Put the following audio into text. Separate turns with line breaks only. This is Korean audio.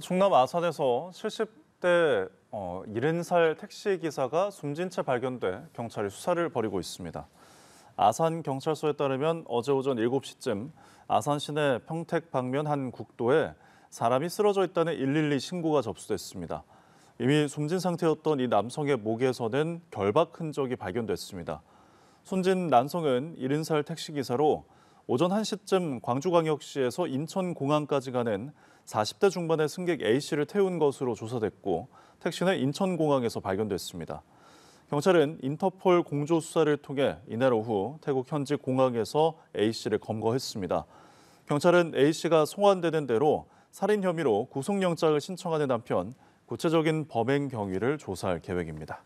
충남 아산에서 70대 어, 70살 택시 기사가 숨진 채 발견돼 경찰이 수사를 벌이고 있습니다. 아산 경찰서에 따르면 어제 오전 7시쯤 아산 시내 평택 방면 한 국도에 사람이 쓰러져 있다는 112 신고가 접수됐습니다. 이미 숨진 상태였던 이 남성의 목에서는 결박 흔적이 발견됐습니다. 손진 난성은 70살 택시기사로 오전 1시쯤 광주광역시에서 인천공항까지 가는 40대 중반의 승객 A씨를 태운 것으로 조사됐고 택시는 인천공항에서 발견됐습니다. 경찰은 인터폴 공조수사를 통해 이날 오후 태국 현지 공항에서 A씨를 검거했습니다. 경찰은 A씨가 송환되는 대로 살인 혐의로 구속영장을 신청하는 한편 구체적인 범행 경위를 조사할 계획입니다.